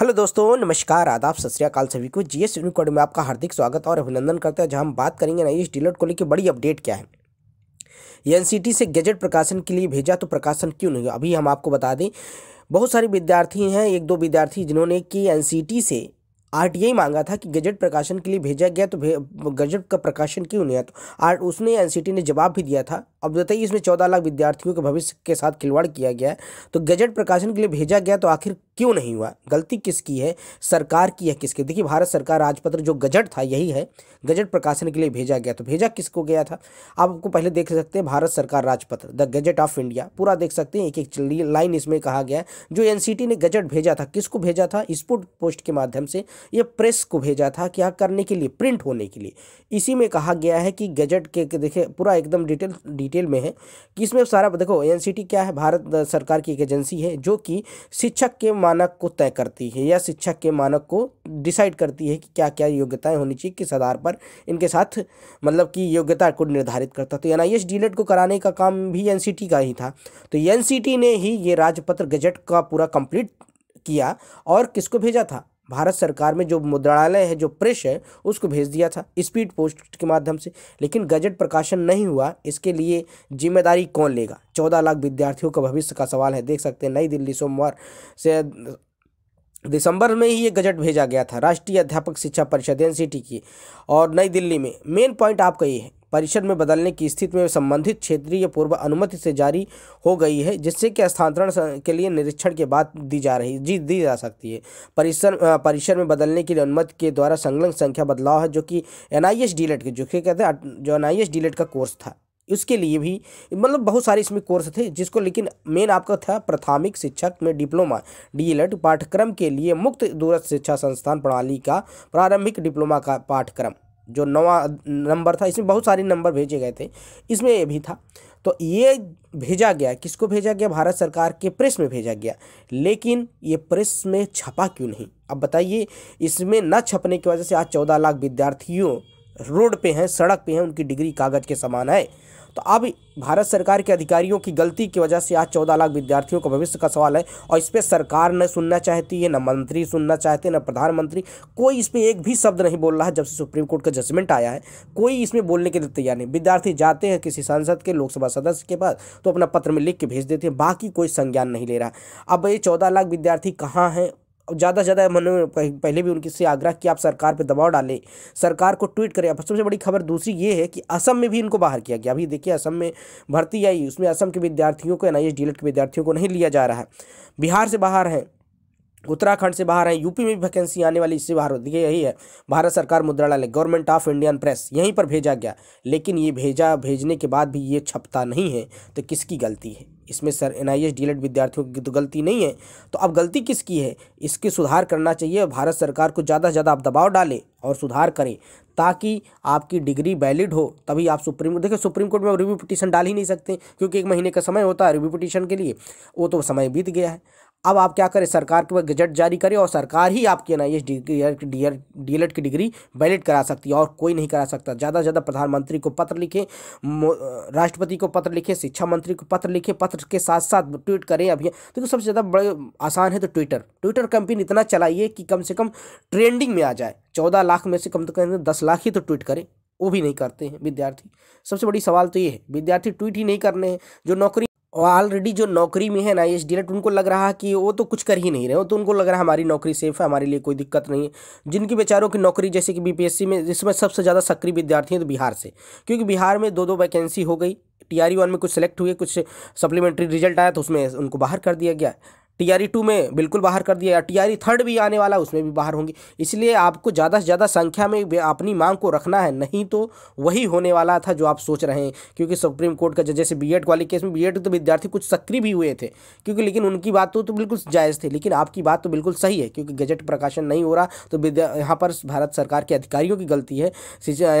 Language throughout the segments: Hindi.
हेलो दोस्तों नमस्कार आदाब सत श्रीकाल सभी को जीएस यूनिकोड में आपका हार्दिक स्वागत और अभिनंदन करते हैं जहां हम बात करेंगे नई डीलर को लेकर बड़ी अपडेट क्या है एनसीटी से गजट प्रकाशन के लिए भेजा तो प्रकाशन क्यों नहीं अभी हम आपको बता दें बहुत सारे विद्यार्थी हैं एक दो विद्यार्थी जिन्होंने कि एन से आर्ट यही मांगा था कि गजट प्रकाशन के लिए भेजा गया तो भे, गजट का प्रकाशन क्यों नहीं आया तो आर्ट उसने एनसीटी ने जवाब भी दिया था अब बताइए इसमें चौदह लाख विद्यार्थियों के भविष्य के साथ खिलवाड़ किया गया है तो गजट प्रकाशन के लिए भेजा गया तो आखिर क्यों नहीं हुआ गलती किसकी है सरकार की है किसकी देखिए भारत सरकार राजपत्र जो गजट था यही है गजट प्रकाशन के लिए भेजा गया तो भेजा किसको गया था आपको पहले देख सकते हैं भारत सरकार राजपत्र द गजट ऑफ इंडिया पूरा देख सकते हैं एक एक लाइन इसमें कहा गया जो एनसीटी ने गजट भेजा था किसको भेजा था स्पुट पोस्ट के माध्यम से ये प्रेस को भेजा था क्या हाँ, करने के लिए प्रिंट होने के लिए इसी में कहा गया है कि गजट के, देखे पूरा एकदम डिटेल डिटेल में है कि इसमें सारा देखो एन क्या है भारत सरकार की एक एजेंसी है जो कि शिक्षक के मानक को तय करती है या शिक्षक के मानक को डिसाइड करती है कि क्या क्या योग्यताएँ होनी चाहिए किस आधार पर इनके साथ मतलब कि योग्यता को निर्धारित करता तो एन आई डीलेट को कराने का काम भी एन का ही था तो एन ने ही ये राजपत्र गजट का पूरा कंप्लीट किया और किसको भेजा था भारत सरकार में जो मुद्रणालय है जो प्रेस है उसको भेज दिया था स्पीड पोस्ट के माध्यम से लेकिन गजट प्रकाशन नहीं हुआ इसके लिए जिम्मेदारी कौन लेगा चौदह लाख विद्यार्थियों का भविष्य का सवाल है देख सकते हैं नई दिल्ली सोमवार से दिसंबर में ही ये गजट भेजा गया था राष्ट्रीय अध्यापक शिक्षा परिषद एन की और नई दिल्ली में मेन पॉइंट आपका ये है परिषद में बदलने की स्थिति में संबंधित क्षेत्रीय पूर्व अनुमति से जारी हो गई है जिससे कि स्थानांतरण के लिए निरीक्षण के बाद दी जा रही जी दी जा सकती है परिसर परिसर में बदलने की अनुमति के द्वारा संलग्न संख्या बदलाव है जो कि एन आई एस डीलेट जो कि कहते हैं जो एन आई एस डीलेट का कोर्स था उसके लिए भी मतलब बहुत सारे इसमें कोर्स थे जिसको लेकिन मेन आपका था प्राथमिक शिक्षक में डिप्लोमा डीएलएड पाठ्यक्रम के लिए मुक्त दूरस्थ शिक्षा संस्थान प्रणाली का प्रारंभिक डिप्लोमा का पाठ्यक्रम जो नवा नंबर था इसमें बहुत सारे नंबर भेजे गए थे इसमें ये भी था तो ये भेजा गया किसको भेजा गया भारत सरकार के प्रेस में भेजा गया लेकिन ये प्रेस में छपा क्यों नहीं अब बताइए इसमें न छपने की वजह से आज चौदह लाख विद्यार्थियों रोड पे हैं सड़क पे हैं उनकी डिग्री कागज़ के समान है तो अब भारत सरकार के अधिकारियों की गलती की वजह से आज चौदह लाख विद्यार्थियों का भविष्य का सवाल है और इस पर सरकार न सुनना चाहती है न मंत्री सुनना चाहते हैं न प्रधानमंत्री कोई इस पर एक भी शब्द नहीं बोल रहा है जब से सुप्रीम कोर्ट का जजमेंट आया है कोई इसमें बोलने के लिए तैयार नहीं विद्यार्थी जाते हैं किसी सांसद के लोकसभा सदस्य के पास तो अपना पत्र में लिख के भेज देते हैं बाकी कोई संज्ञान नहीं ले रहा अब ये चौदह लाख विद्यार्थी कहाँ हैं ज़्यादा से ज़्यादा मैंने पहले भी उनकी से आग्रह किया आप सरकार पर दबाव डालें सरकार को ट्वीट करें अब सबसे बड़ी खबर दूसरी ये है कि असम में भी इनको बाहर किया गया अभी देखिए असम में भर्ती आई उसमें असम के विद्यार्थियों को एन आई के विद्यार्थियों को नहीं लिया जा रहा है बिहार से बाहर हैं उत्तराखंड से बाहर है यूपी में भी वैकेंसी आने वाली इससे बाहर देखिए यही है भारत सरकार मुद्रालय गवर्नमेंट ऑफ इंडियन प्रेस यहीं पर भेजा गया लेकिन ये भेजा भेजने के बाद भी ये छपता नहीं है तो किसकी गलती है इसमें सर एन आई e विद्यार्थियों की तो गलती नहीं है तो अब गलती किसकी है इसके सुधार करना चाहिए भारत सरकार को ज़्यादा से ज़्यादा आप दबाव डालें और सुधार करें ताकि आपकी डिग्री वैलिड हो तभी आप सुप्रीम देखिए सुप्रीम कोर्ट में रिव्यू पिटीशन डाल ही नहीं सकते क्योंकि एक महीने का समय होता है रिव्यू पिटीशन के लिए वो तो समय बीत गया है अब आप क्या करें सरकार के गजट जारी करें और सरकार ही आपकी N I S D L की डिग्री वैलिड करा सकती है और कोई नहीं करा सकता ज़्यादा से ज़्यादा प्रधानमंत्री को पत्र लिखें राष्ट्रपति को पत्र लिखें शिक्षा मंत्री को पत्र लिखें पत्र के साथ साथ ट्वीट करें अभी देखो तो सबसे ज़्यादा बड़े आसान है तो ट्विटर ट्विटर कंपनी इतना चलाइए कि कम से कम ट्रेंडिंग में आ जाए चौदह लाख में से कम से कम दस लाख ही तो ट्वीट करें वो भी नहीं करते हैं विद्यार्थी सबसे बड़ी सवाल तो ये है विद्यार्थी ट्वीट ही नहीं करने हैं जो नौकरी ऑलरेडी जो नौकरी में है ना एस डायरेक्ट उनको लग रहा कि वो तो कुछ कर ही नहीं रहे हो तो उनको लग रहा है हमारी नौकरी सेफ है हमारे लिए कोई दिक्कत नहीं है जिनकी बेचारों की नौकरी जैसे कि बीपीएससी में जिसमें सबसे ज़्यादा सक्रिय विद्यार्थी हैं तो बिहार से क्योंकि बिहार में दो दो वैकेंसी हो गई टी आर वन में कुछ सेलेक्ट हुए कुछ सप्लीमेंट्री रिजल्ट आया तो उसमें उनको बाहर कर दिया गया टीआरई टू में बिल्कुल बाहर कर दिया टीआरई थर्ड भी आने वाला उसमें भी बाहर होंगे इसलिए आपको ज़्यादा से ज़्यादा संख्या में अपनी मांग को रखना है नहीं तो वही होने वाला था जो आप सोच रहे हैं क्योंकि सुप्रीम कोर्ट का जैसे बी एड वाले केस में बी एड तो विद्यार्थी कुछ सक्रिय भी हुए थे क्योंकि लेकिन उनकी बात तो, तो बिल्कुल जायज़ थी लेकिन आपकी बात तो बिल्कुल सही है क्योंकि गजट प्रकाशन नहीं हो रहा तो विद्या यहाँ पर भारत सरकार के अधिकारियों की गलती है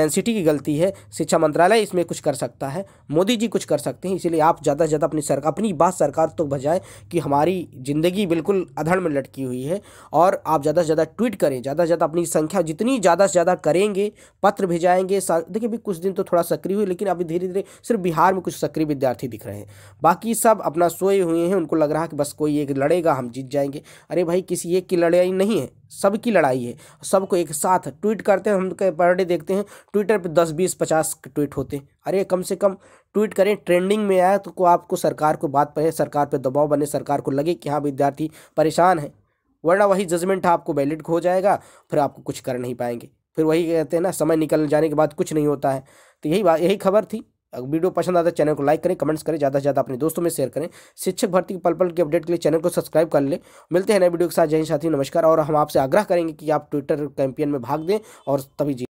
एन की गलती है शिक्षा मंत्रालय इसमें कुछ कर सकता है मोदी जी कुछ कर सकते हैं इसीलिए आप ज़्यादा से ज़्यादा अपनी सर अपनी बात सरकार तो बजाएँ कि हमारी ज़िंदगी बिल्कुल अधड़ में लटकी हुई है और आप ज़्यादा से ज़्यादा ट्वीट करें ज़्यादा से ज़्यादा अपनी संख्या जितनी ज़्यादा से ज़्यादा करेंगे पत्र भेजाएंगे देखिए अभी कुछ दिन तो थोड़ा सक्रिय हुई लेकिन अभी धीरे धीरे सिर्फ बिहार में कुछ सक्रिय विद्यार्थी दिख रहे हैं बाकी सब अपना सोए हुए हैं उनको लग रहा है कि बस कोई एक लड़ेगा हम जीत जाएंगे अरे भाई किसी एक की लड़ाई नहीं है सबकी लड़ाई है सबको एक साथ ट्वीट करते हैं हम पर डे देखते हैं ट्विटर पे दस बीस पचास ट्वीट होते हैं अरे कम से कम ट्वीट करें ट्रेंडिंग में आया तो को आपको सरकार को बात पड़े सरकार पे दबाव बने सरकार को लगे कि हाँ विद्यार्थी परेशान है वरना वही जजमेंट आपको वैलिड हो जाएगा फिर आपको कुछ कर नहीं पाएंगे फिर वही कहते हैं ना समय निकल जाने के बाद कुछ नहीं होता है तो यही बात यही खबर थी अगर वीडियो पसंद आता तो है चैनल को लाइक करें कमेंट्स करें ज़्यादा से ज़्यादा अपने दोस्तों में शेयर करें शिक्षक भर्ती के पल पल की अपडेट के लिए चैनल को सब्सक्राइब कर लें मिलते हैं नए वीडियो के साथ जय साथी नमस्कार और हम आपसे आग्रह करेंगे कि आप ट्विटर कैंपियन में भाग दें और तभी